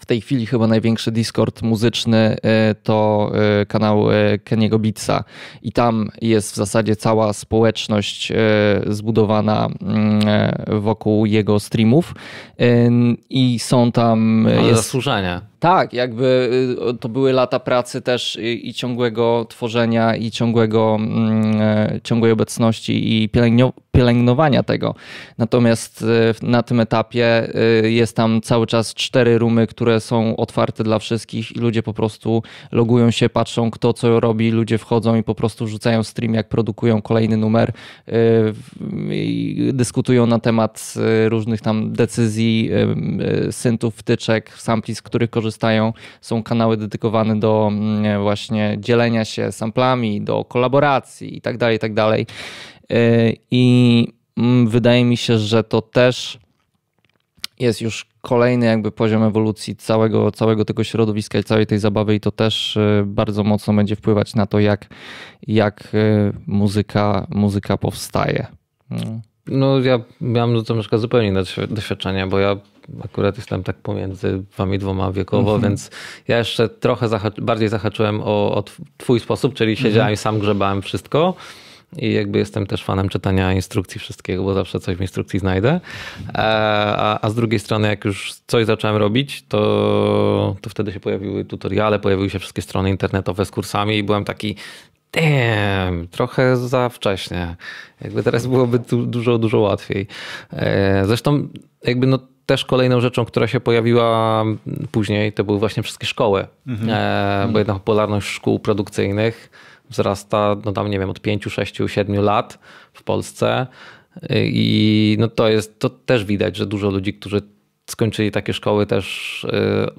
w tej chwili chyba największy Discord muzyczny e, to e, kanał e, Keniego Beatsa i tam jest w zasadzie cała społeczność zbudowana mm, wokół jego streamów i są tam... Ale jest... zasłużenia. Tak, jakby y, to były lata pracy też i, i ciągłego tworzenia, i ciągłego, mm, e, ciągłej obecności, i pielęgnowania tego. Natomiast y, na tym etapie y, jest tam cały czas cztery rumy, które są otwarte dla wszystkich i ludzie po prostu logują się, patrzą kto co robi, ludzie wchodzą i po prostu rzucają stream, jak produkują kolejny numer i dyskutują na temat różnych tam decyzji, syntów, wtyczek, sampli, z których korzystają korzystają. Są kanały dedykowane do mm, właśnie dzielenia się samplami, do kolaboracji itd., itd. I tak tak y, mm, wydaje mi się, że to też jest już kolejny jakby poziom ewolucji całego, całego tego środowiska i całej tej zabawy i to też y, bardzo mocno będzie wpływać na to, jak, jak y, muzyka, muzyka powstaje. No. No ja miałem do tego na zupełnie inne doświadczenie, bo ja akurat jestem tak pomiędzy wami dwoma wiekowo, mm -hmm. więc ja jeszcze trochę bardziej zahaczyłem o, o, twój sposób, czyli siedziałem mhm. mm -hmm. sam grzebałem wszystko. I jakby jestem też fanem czytania instrukcji wszystkiego, bo zawsze coś w instrukcji znajdę. E, a, a z drugiej strony, jak już coś zacząłem robić, to, to wtedy się pojawiły tutoriale, pojawiły się wszystkie strony internetowe z kursami i byłem taki, damn, trochę za wcześnie. Jakby teraz byłoby tu dużo, dużo łatwiej. E, zresztą jakby no też kolejną rzeczą, która się pojawiła później, to były właśnie wszystkie szkoły, mhm. e, bo jednak popularność szkół produkcyjnych wzrasta, no tam nie wiem, od 5, 6, 7 lat w Polsce. I no to jest, to też widać, że dużo ludzi, którzy skończyli takie szkoły, też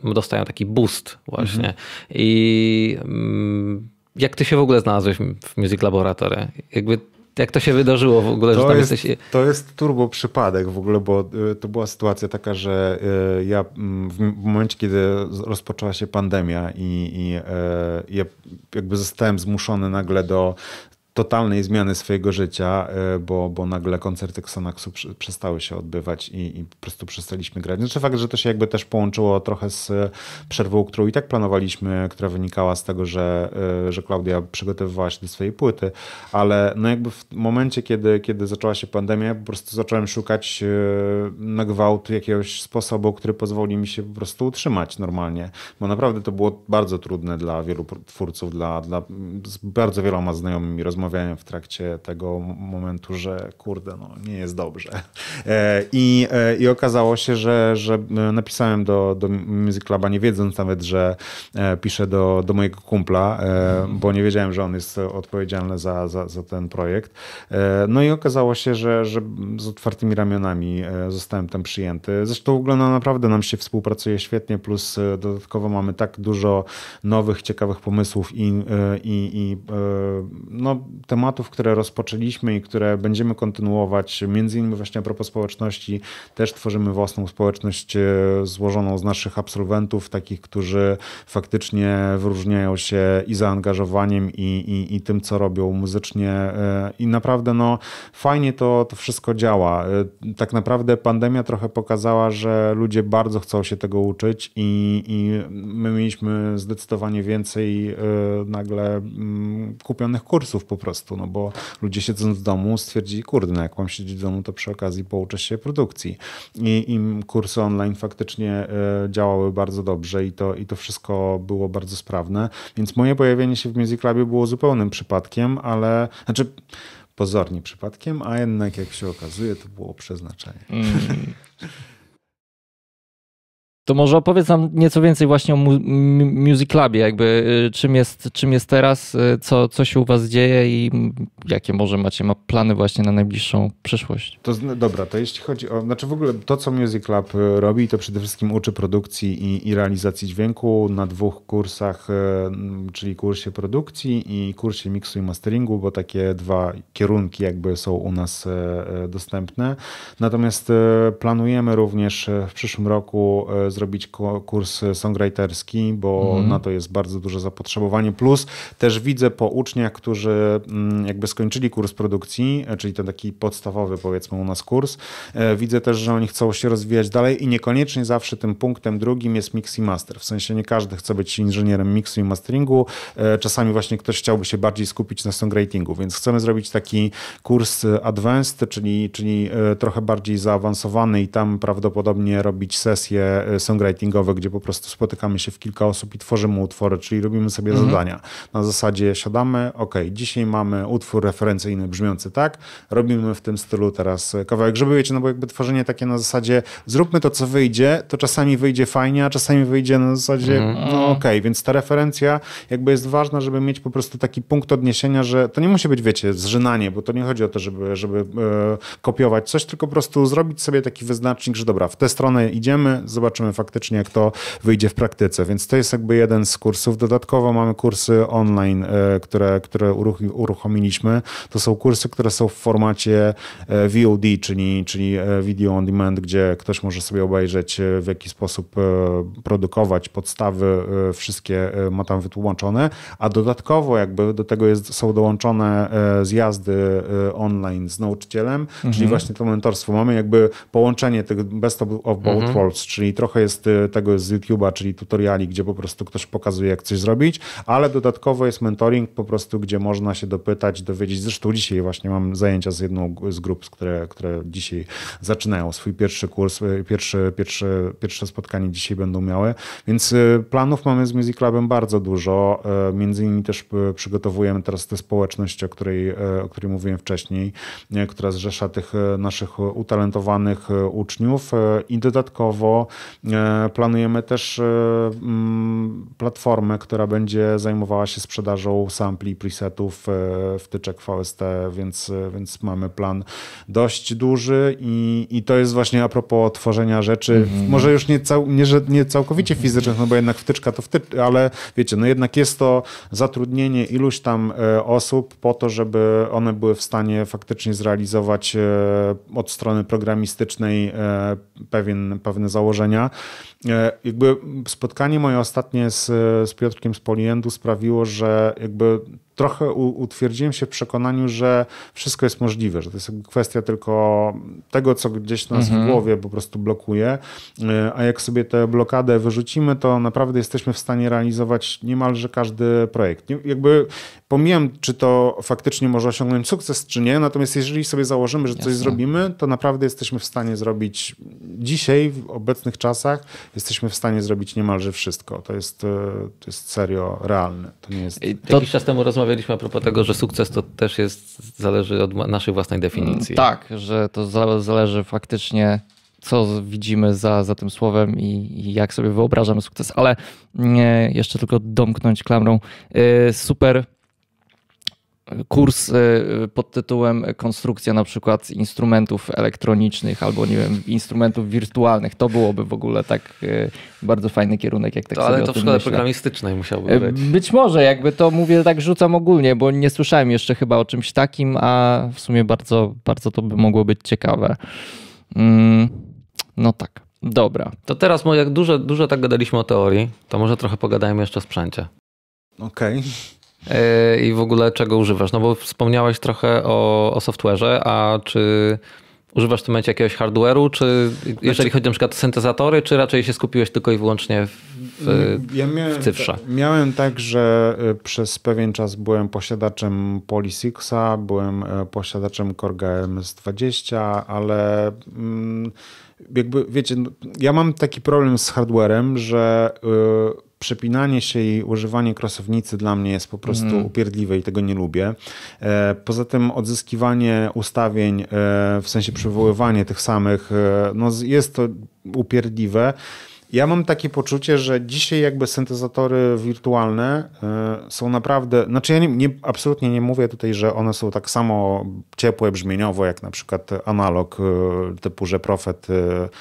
e, dostają taki boost właśnie. Mhm. I mm, jak ty się w ogóle znalazłeś w Music Laboratory? Jakby jak to się wydarzyło w ogóle, to że tam jest, jesteś... To jest turbo przypadek w ogóle, bo e, to była sytuacja taka, że e, ja mm, w momencie, kiedy rozpoczęła się pandemia i, i e, ja jakby zostałem zmuszony nagle do totalnej zmiany swojego życia, e, bo, bo nagle koncerty Xanaxu przestały się odbywać i, i, po prostu przestaliśmy grać. Znaczy fakt, że to się jakby też połączyło trochę z e, przerwą, którą i tak planowaliśmy, która wynikała z tego, że, e, że Klaudia przygotowywała się do swojej płyty, ale no jakby w momencie, kiedy, kiedy zaczęła się pandemia, po prostu zacząłem szukać na gwałt jakiegoś sposobu, który pozwoli mi się po prostu utrzymać normalnie, bo naprawdę to było bardzo trudne dla wielu twórców, dla, dla z bardzo wieloma znajomymi rozmawiałem rozmawiałem w trakcie tego momentu, że kurde, no nie jest dobrze. E, I, e, i okazało się, że, że e, napisałem do, do Music Cluba, nie wiedząc nawet, że piszę do, do mojego kumpla, bo nie wiedziałem, że on jest odpowiedzialny za, za, za ten projekt. No i okazało się, że, że z otwartymi ramionami zostałem tam przyjęty. Zresztą wygląda no, naprawdę, nam się współpracuje świetnie, plus dodatkowo mamy tak dużo nowych, ciekawych pomysłów i, i, i no, tematów, które rozpoczęliśmy i które będziemy kontynuować, między innymi właśnie a propos społeczności, też tworzymy własną społeczność e, złożoną z naszych absolwentów, takich, którzy faktycznie wyróżniają się i zaangażowaniem, i, i, i tym, co robią muzycznie. E, I naprawdę no, fajnie to, to wszystko działa. E, tak naprawdę pandemia trochę pokazała, że ludzie bardzo chcą się tego uczyć i, i my mieliśmy zdecydowanie więcej nagle mm, kupionych kursów po prostu, no bo ludzie siedząc w domu stwierdzili, kurde, no jak mam siedzieć w domu, to przy okazji pouczę się produkcji. I im kursy online faktycznie e, działały bardzo dobrze i to, i to wszystko było bardzo sprawne, więc moje pojawienie się w Music Labie było zupełnym przypadkiem, ale znaczy pozornie przypadkiem, a jednak jak się okazuje, to było przeznaczenie. Mm to może opowiedz nam nieco więcej właśnie o Music Labie, jakby y, czym jest, czym jest teraz, y, co, co się u was dzieje i jakie może macie ma plany właśnie na najbliższą przyszłość. To dobra, to jeśli chodzi o, znaczy w ogóle to, co Music Lab y, robi, to przede wszystkim uczy produkcji i, i realizacji dźwięku na dwóch kursach, czyli kursie produkcji i kursie miksu i masteringu, bo takie dwa kierunki jakby są u nas dostępne. Natomiast planujemy również w przyszłym roku zrobić kurs songwriterski, bo mhm. na to jest bardzo duże zapotrzebowanie. Plus też widzę po uczniach, którzy mm, jakby skończyli kurs produkcji, e, czyli ten taki podstawowy powiedzmy u nas kurs, e, widzę też, że oni chcą się rozwijać dalej i niekoniecznie zawsze tym punktem drugim jest mix i master. W sensie nie każdy chce być inżynierem mixu i masteringu. E, czasami właśnie ktoś chciałby się bardziej skupić na songwritingu, więc chcemy zrobić taki kurs advanced, czyli, czyli trochę bardziej zaawansowany i tam prawdopodobnie robić sesje songwritingowe, gdzie po prostu spotykamy się w kilka osób i tworzymy utwory, czyli robimy sobie mhm. zadania. Na zasadzie siadamy, ok, dzisiaj mamy utwór referencyjny brzmiący tak, robimy w tym stylu teraz kawałek, żeby wiecie, no bo jakby tworzenie takie na zasadzie zróbmy to, co wyjdzie, to czasami wyjdzie fajnie, a czasami wyjdzie na zasadzie mhm. no okej, więc ta referencja jakby jest ważna, żeby mieć po prostu taki punkt odniesienia, że to nie musi być, wiecie, zżynanie, bo to nie chodzi o to, żeby, żeby e, kopiować coś, tylko po prostu zrobić sobie taki wyznacznik, że dobra, w tę stronę idziemy, zobaczymy zobaczymy faktycznie, jak to wyjdzie w praktyce. Więc to jest jakby jeden z kursów. Dodatkowo mamy kursy online, e, które, które uruchomiliśmy. To są kursy, które są w formacie e, VOD, czyli, czyli e, Video On Demand, gdzie ktoś może sobie obejrzeć, w jaki sposób produkować podstawy, wszystkie ma tam wytłumaczone, a dodatkowo jakby do tego jest, są dołączone zjazdy online z nauczycielem, mhm. czyli właśnie to mentorstwo. Mamy jakby połączenie tych best of both mhm. worlds, czyli trochę trochę jest y, tego z YouTube'a, czyli tutoriali, gdzie po prostu ktoś pokazuje, jak coś zrobić, ale dodatkowo jest mentoring po prostu, gdzie można się dopytać, dowiedzieć. Zresztą dzisiaj właśnie mam zajęcia z jedną z grup, które, które dzisiaj zaczynają swój pierwszy kurs, y, pierwsze pierwsze pierwsze spotkanie dzisiaj będą miały, więc y, planów mamy z Music Clubem bardzo dużo. Między innymi też przygotowujemy teraz tę społeczność, o której, o której mówiłem wcześniej, która zrzesza tych naszych utalentowanych uczniów i dodatkowo E, planujemy też e, mm, platformę, która będzie zajmowała się sprzedażą sampli, presetów, e, wtyczek VST, więc, więc mamy plan dość duży i, i to jest właśnie a propos tworzenia rzeczy, mhm. może już nie, cał, nie, nie całkowicie mhm. fizycznych, no bo jednak wtyczka to wtyczka, ale wiecie, no jednak jest to zatrudnienie iluś tam osób po to, żeby one były w stanie faktycznie zrealizować od strony programistycznej pewien, pewne założenia, E, jakby spotkanie moje ostatnie z, z Piotrkiem z Poliendu sprawiło, że jakby trochę utwierdziłem się w przekonaniu, że wszystko jest możliwe, że to jest kwestia tylko tego, co gdzieś nas mhm. w głowie po prostu blokuje, e, a jak sobie tę blokadę wyrzucimy, to naprawdę jesteśmy w stanie realizować niemalże każdy projekt. Jakby pomijam, czy to faktycznie może osiągnąć sukces, czy nie, natomiast jeżeli sobie założymy, że coś Jasne. zrobimy, to naprawdę jesteśmy w stanie zrobić dzisiaj, w obecnych czasach, jesteśmy w stanie zrobić niemalże wszystko. To jest, e, to jest serio realne. To nie jest... Jakiś to... czas temu rozmawiałem rozmawialiśmy a propos tego, że sukces to też jest, zależy od naszej własnej definicji. Mm, tak, że to zależy faktycznie co widzimy za, za tym słowem i, i jak sobie wyobrażamy sukces, ale mm, nie, jeszcze tylko domknąć klamrą. Yy, super kurs e, pod tytułem konstrukcja na przykład instrumentów elektronicznych albo nie wiem, instrumentów wirtualnych. To byłoby w ogóle tak e, bardzo fajny kierunek, jak tak to, sobie Ale to w szkole myślę. programistycznej musiałby e, być. Być może, jakby to mówię, tak rzucam ogólnie, bo nie słyszałem jeszcze chyba o czymś takim, a w sumie bardzo, bardzo to by mogło być ciekawe. Mm, no tak. Dobra. To teraz, jak dużo, dużo tak gadaliśmy o teorii, to może trochę pogadajmy jeszcze o sprzęcie. Okej. Okay. E, i w ogóle czego używasz? No bo wspomniałeś trochę o, o software'ze, a czy używasz w tym momencie jakiegoś hardware'u, czy znaczy, jeżeli chodzi na przykład o syntezatory, czy raczej się skupiłeś tylko i wyłącznie w, ja miałem, w cyfrze? miałem tak, że e, przez pewien czas byłem posiadaczem Polysixa, byłem e, posiadaczem Korga MS20, ale... Mm, jakby, wiecie, no, ja mam taki problem z hardwarem, że yy, przepinanie się i używanie krosownicy dla mnie jest po prostu mm. upierdliwe i tego nie lubię. E, poza tym odzyskiwanie ustawień, e, w sensie przywoływanie tych samych, e, no jest to upierdliwe. Ja mam takie poczucie, że dzisiaj jakby syntezatory wirtualne e, są naprawdę, znaczy ja nie, nie, absolutnie nie mówię tutaj, że one są tak samo ciepłe brzmieniowo jak na przykład analog e, typu, że Prophet. E,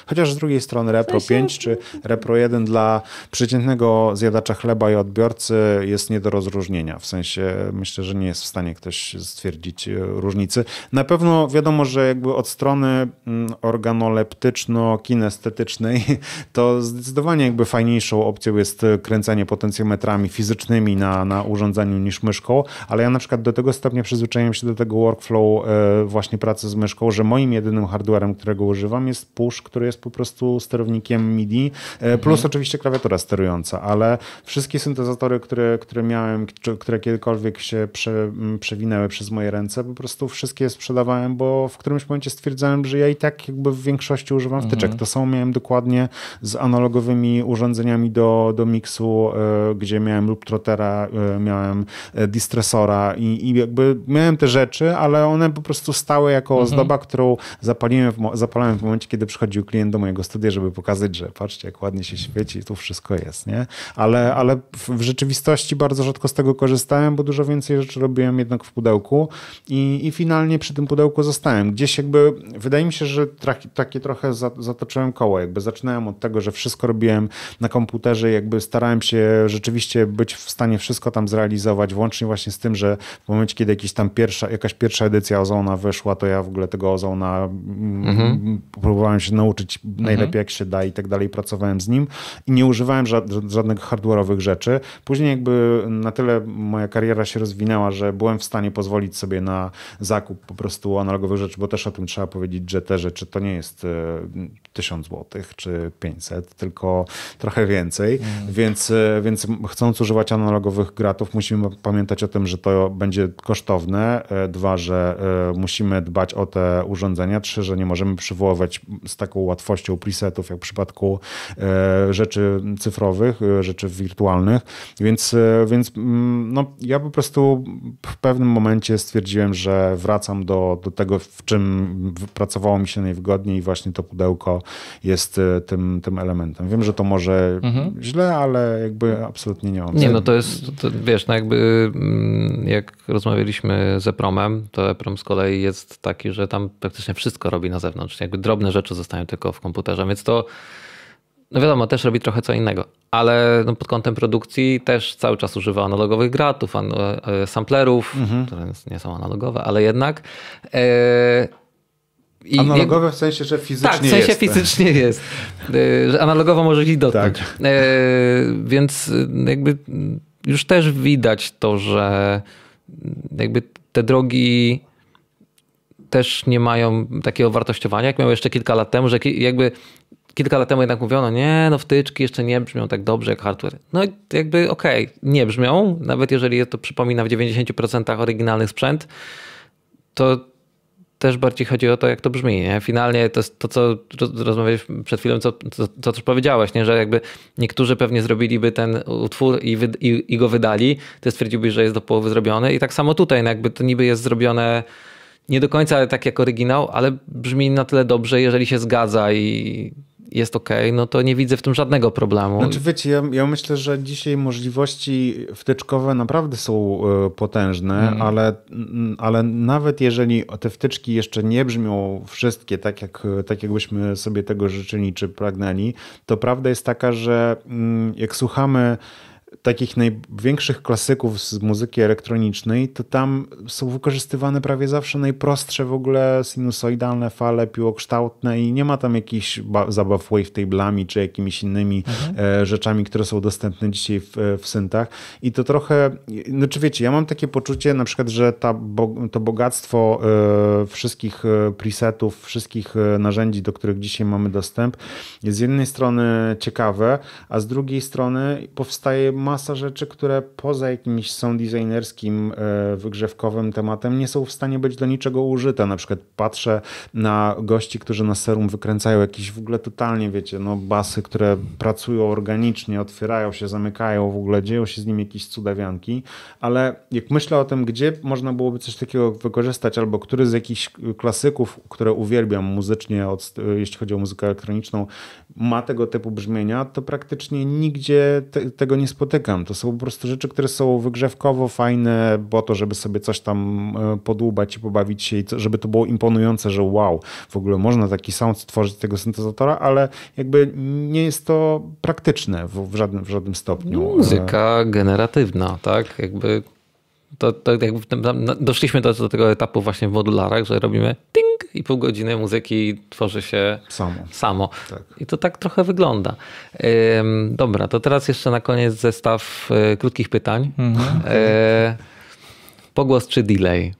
chociaż z drugiej strony Repro 5 czy Repro 1 dla przeciętnego zjadacza chleba i odbiorcy jest nie do rozróżnienia. W sensie myślę, że nie jest w stanie ktoś stwierdzić różnicy. Na pewno wiadomo, że jakby od strony mm, organoleptyczno-kinestetycznej *laughs* to zdecydowanie jakby fajniejszą opcją jest e, kręcenie potencjometrami fizycznymi na, na urządzeniu niż myszką, ale ja na przykład do tego stopnia przyzwyczaiłem się do tego workflow e, właśnie pracy z myszką, że moim jedynym hardwarem, którego używam jest push, który jest po prostu sterownikiem MIDI, e, mhm. plus oczywiście klawiatura sterująca, ale wszystkie syntezatory, które, które miałem, które kiedykolwiek się prze, przewinęły przez moje ręce, po prostu wszystkie sprzedawałem, bo w którymś momencie stwierdzałem, że ja i tak jakby w większości używam wtyczek. Mhm. To samo miałem dokładnie z analogowym analogowymi urządzeniami do, do miksu, e, gdzie miałem lub trotera, e, miałem e, distresora i, i jakby miałem te rzeczy, ale one po prostu stały jako mhm. ozdoba, którą zapaliłem w, zapalałem w momencie, kiedy przychodził klient do mojego studia, żeby pokazać, że patrzcie, jak ładnie się świeci, tu wszystko jest, nie? Ale, ale w rzeczywistości bardzo rzadko z tego korzystałem, bo dużo więcej rzeczy robiłem jednak w pudełku i, i finalnie przy tym pudełku zostałem. Gdzieś jakby, wydaje mi się, że traki, takie trochę zatoczyłem koło, jakby zaczynałem od tego, że wszystko wszystko robiłem na komputerze, jakby starałem się rzeczywiście być w stanie wszystko tam zrealizować, włącznie właśnie z tym, że w momencie, kiedy jakiś tam pierwsza, jakaś pierwsza edycja Ozona wyszła, to ja w ogóle tego Ozona mm, mhm. próbowałem się nauczyć mhm. najlepiej mhm. jak się da i tak dalej, pracowałem z nim i nie używałem żadnych hardware'owych rzeczy. Później jakby na tyle moja kariera się rozwinęła, że byłem w stanie pozwolić sobie na zakup po prostu analogowych rzeczy, bo też o tym trzeba powiedzieć, że te rzeczy to nie jest 1000 e, zł czy 500, tylko tylko trochę więcej, mm. więc, e, więc chcąc używać analogowych gratów musimy pamiętać o tym, że to będzie kosztowne, e, dwa, że e, musimy dbać o te urządzenia, trzy, że nie możemy przywoływać z taką łatwością presetów, jak w przypadku rzeczy cyfrowych, rzeczy wirtualnych, więc, więc mm, no, ja po prostu w pewnym momencie stwierdziłem, że wracam do, do tego, w czym pracowało mi się najwygodniej i właśnie to pudełko jest tym, tym elementem. Wiem, że to może mhm. źle, ale jakby absolutnie nie mam. Nie, no to jest, to, wiesz, no jakby mm, jak rozmawialiśmy z Epromem, to Eprom z kolei jest taki, że tam praktycznie wszystko robi na zewnątrz. Jakby drobne rzeczy zostają tylko w komputerze, więc to no wiadomo, też robi trochę co innego, ale no pod kątem produkcji też cały czas używa analogowych gratów, e, e, samplerów, mhm. które nie są analogowe, ale jednak. Yy, i analogowe w sensie, że fizycznie jest. Tak, w sensie jest. fizycznie jest. Y, że analogowo możesz ich dotknąć. Tak. Y, więc jakby już też widać to, że jakby te drogi też nie mają takiego wartościowania, jak miały jeszcze kilka lat temu, że jakby kilka lat temu jednak mówiono, nie, no wtyczki jeszcze nie brzmią tak dobrze jak hardware. No jakby okej, okay, nie brzmią, nawet jeżeli to przypomina w 90% oryginalny sprzęt, to też bardziej chodzi o to, jak to brzmi. Nie? Finalnie to jest to, co rozmawialiśmy przed chwilą, co, co, co też powiedziałeś, nie? że jakby niektórzy pewnie zrobiliby ten utwór i, wy, i, i go wydali, ty stwierdziłbyś, że jest do połowy zrobiony i tak samo tutaj, no jakby to niby jest zrobione nie do końca tak jak oryginał, ale brzmi na tyle dobrze, jeżeli się zgadza i jest ok, no to nie widzę w tym żadnego problemu. Znaczy wiecie, ja, ja myślę, że dzisiaj możliwości wtyczkowe naprawdę są e, potężne, mhm. mm. ale, ale nawet jeżeli te wtyczki jeszcze nie brzmią wszystkie tak, jak, tak jakbyśmy sobie tego życzyli czy pragnęli, to prawda jest taka, że mm, jak słuchamy takich największych klasyków z muzyki elektronicznej, to tam są wykorzystywane prawie zawsze najprostsze w ogóle sinusoidalne fale piłokształtne i nie ma tam jakichś zabaw wavetable'ami czy jakimiś innymi mhm. E, rzeczami, które są dostępne dzisiaj w, w syntach. I to trochę, znaczy wiecie, ja mam takie poczucie na przykład, że ta, to bogactwo e, wszystkich e, presetów, wszystkich narzędzi, do których dzisiaj mamy dostęp, jest z jednej strony ciekawe, a z drugiej strony powstaje masa rzeczy, które poza jakimś sound designerskim, e, wygrzewkowym tematem nie są w stanie być do niczego użyte. Na przykład patrzę na gości, którzy na serum wykręcają jakieś w ogóle totalnie, wiecie, no basy, które pracują organicznie, otwierają się, zamykają w ogóle, dzieją się z nimi jakieś cudawianki, ale jak myślę o tym, gdzie można byłoby coś takiego wykorzystać, albo który z jakichś klasyków, które uwielbiam muzycznie, e, jeśli chodzi o muzykę elektroniczną, ma tego typu brzmienia, to praktycznie nigdzie te, tego nie spotykam dotykam. To są po prostu rzeczy, które są wygrzewkowo fajne, bo to, żeby sobie coś tam e, podłubać i pobawić się, i żeby to było imponujące, że wow, w ogóle można taki sound stworzyć tego syntezatora, ale jakby nie jest to praktyczne w, żadnym, w żadnym stopniu. No, muzyka generatywna, tak? Jakby to, to jakby doszliśmy do, do, tego etapu właśnie w modularach, że robimy ting, i pół godziny muzyki tworzy się samo. samo. Tak. I to tak trochę wygląda. Dobra, to teraz jeszcze na koniec zestaw e, krótkich pytań. Mhm. E, pogłos czy delay?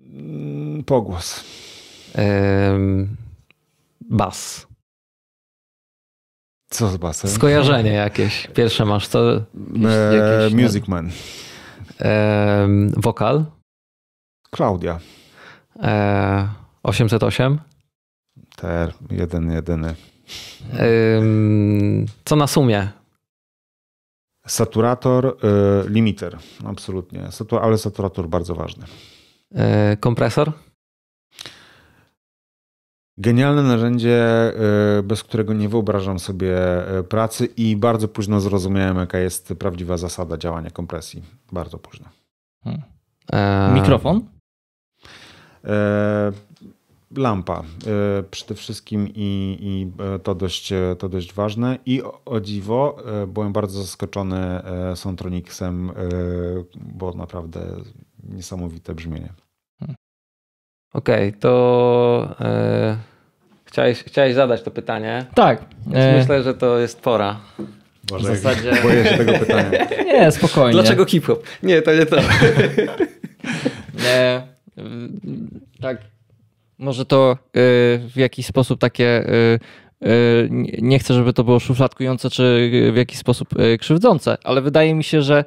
Mm, pogłos. Bas. Co z basem? Skojarzenie jakieś. Pierwsze masz to. E, jakieś, no. music Man. Wokal. Klaudia. 808. E, TR, jeden, jedyny. Co na sumie? Saturator, y, limiter, absolutnie. Ale saturator bardzo ważny. E, kompresor? Genialne narzędzie, y, bez którego nie wyobrażam sobie y, pracy i bardzo późno zrozumiałem, jaka jest prawdziwa zasada działania kompresji. Bardzo późno. Hmm. E, Mikrofon? E, lampa e, przede wszystkim i, i, e, to, dość, to dość ważne. I o, dziwo byłem bardzo zaskoczony Sontronicsem, bo naprawdę niesamowite brzmienie. Hmm. Okej, okay, to e, chciałeś, chciałeś zadać to pytanie. Tak. E... Myślę, że to jest pora. Boże, w zasadzie... boję się tego pytania. Nie, spokojnie. Dlaczego hip-hop? Nie, to nie to. nie. *laughs* Yy, tak, może to yy, w jakiś sposób takie yy, nie chcę, żeby to było szufladkujące czy w jakiś sposób krzywdzące, ale wydaje mi się, że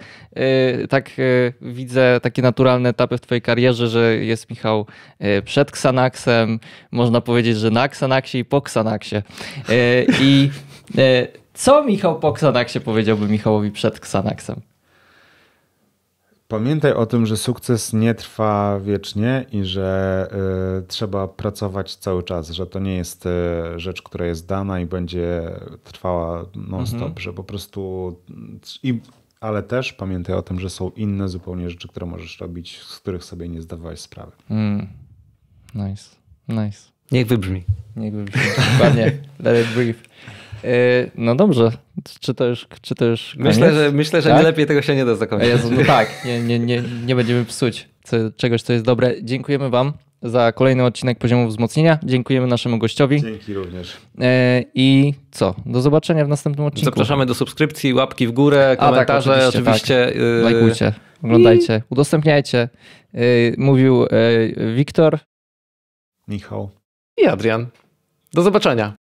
tak widzę takie naturalne etapy w Twojej karierze, że jest Michał przed Xanaxem, można powiedzieć, że na Xanaxie i po Xanaxie. I co Michał po Xanaxie powiedziałby Michałowi przed Xanaxem? Pamiętaj o tym, że sukces nie trwa wiecznie i że y, trzeba pracować cały czas, że to nie jest y, rzecz, która jest dana i będzie trwała non-stop, mhm. że po prostu. I, ale też pamiętaj o tym, że są inne zupełnie rzeczy, które możesz robić, z których sobie nie zdawałeś sprawy. Mm. Nice, nice. Niech wybrzmi. Niech wybrzmi. Dokładnie. Let it breathe. Yy, no dobrze, czy to już, czy to już Myślę, że, myślę, że tak? nie lepiej tego się nie da zakończyć. Jezu, no tak, nie, nie, nie, nie będziemy psuć czegoś, co jest dobre. Dziękujemy wam za kolejny odcinek poziomu wzmocnienia. Dziękujemy naszemu gościowi. Dzięki również. Yy, I co? Do zobaczenia w następnym odcinku. Zapraszamy do subskrypcji, łapki w górę, tak, komentarze tak, oczywiście. oczywiście. Yy, tak. Lajkujcie, oglądajcie, I... udostępniajcie. Mówił Wiktor. Michał. I Adrian. Do zobaczenia.